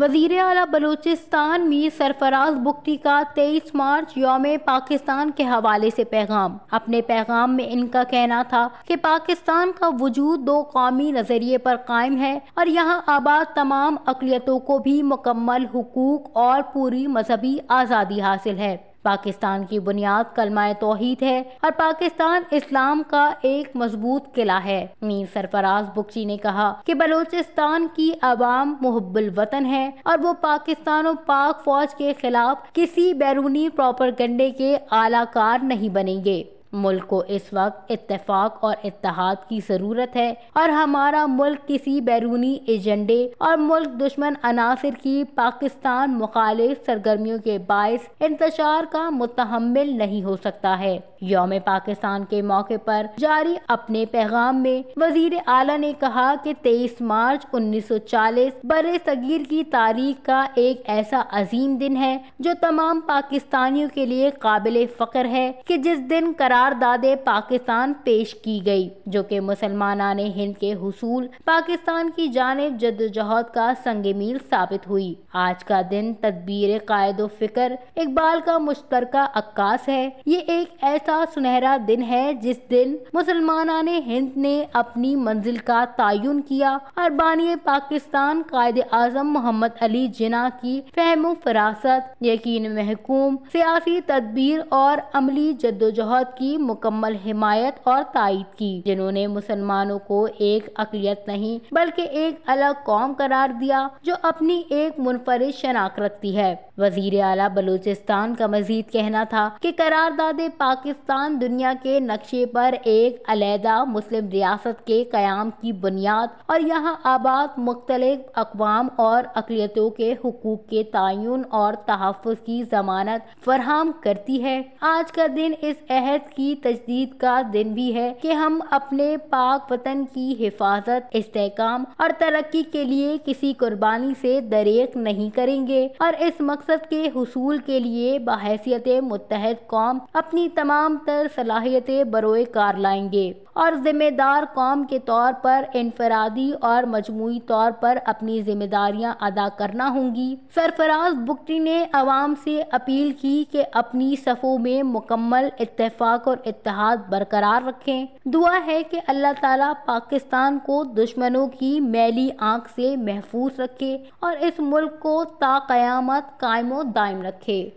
वजीर अला बलूचिस्तान मीर सरफराज बुकटी का तेईस मार्च योम पाकिस्तान के हवाले से पैगाम अपने पैगाम में इनका कहना था कि पाकिस्तान का वजूद दो कौमी नज़रिए पर कायम है और यहाँ आबाद तमाम अकलीतों को भी मुकम्मल हकूक और पूरी मजहबी आज़ादी हासिल है पाकिस्तान की बुनियाद कलमाए तोहहीद है और पाकिस्तान इस्लाम का एक मजबूत किला है मीर सरफराज बुक्ची ने कहा कि बलूचिस्तान की आवाम मुहब्बुल वतन है और वो पाकिस्तान और पाक फौज के खिलाफ किसी बैरूनी प्रॉपर गंडे के आलाकार नहीं बनेंगे मुल्क को इस वक्त इतफाक और इतिहाद की ज़रूरत है और हमारा मुल्क किसी बैरूनी एजेंडे और मुल्क दुश्मन अनासर की पाकिस्तान मुखालिफ सरगर्मियों के बायस इंतजार का मुतहमल नहीं हो सकता है योम पाकिस्तान के मौके पर जारी अपने पैगाम में वजीर आला ने कहा कि तेईस मार्च उन्नीस सौ चालीस बर सगीर की तारीख का एक ऐसा अजीम दिन है जो तमाम पाकिस्तानियों के लिए काबिल फ़ख्र है की जिस दिन करा करारदाद पाकिस्तान पेश की गई जो कि मुसलमान हिंद के हसूल पाकिस्तान की जानब जदोजहद का संग मील साबित हुई आज का दिन तदबीर कायद फिक्र इकबाल का मुश्तर अक्कास है ये एक ऐसा सुनहरा दिन है जिस दिन मुसलमान हिंद ने अपनी मंजिल का तयन किया और बानिय पाकिस्तान कायद आजम मोहम्मद अली जिना की फहम फरासत यकीन महकूम सियासी तदबीर और अमली जदोजहद की की मुकम्मल हिमायत और तायद की जिन्होंने मुसलमानों को एक अकलियत नहीं बल्कि एक अलग कौम करार दिया जो अपनी एक मुनफरद शनाख रखती है वजीर अला बलूचिस्तान का मजीद कहना था करार करारदाद पाकिस्तान दुनिया के नक्शे पर एक अलहदा मुस्लिम रियासत के क्याम की बुनियाद और यहाँ आबाद मुख्तल अकवाम और अकलीतों के हकूक के तयन और तहफ़ की जमानत फरहम करती है आज का दिन इस अहद की तजदीद का दिन भी है कि हम अपने पाक वतन की हिफाजत इसकाम और तरक्की के लिए किसी कुर्बानी से दरेक नहीं करेंगे और इस मकसद के हसूल के लिए बहसीत मुतहद कौम अपनी तमाम तर सलाहियतें बरोए कार लाएंगे और ज़िम्मेदार कौम के तौर पर इनफरादी और मजमू तौर पर अपनी ज़िम्मेदारियाँ अदा करना होंगी सरफराज बुकटी ने आवाम से अपील की कि अपनी सफ़ों में मुकम्मल इतफाक और इतिहाद बरकरार रखें दुआ है कि अल्लाह ताला पाकिस्तान को दुश्मनों की मैली आंख से महफूज रखे और इस मुल्क को ताक़यामत कायम दायम रखे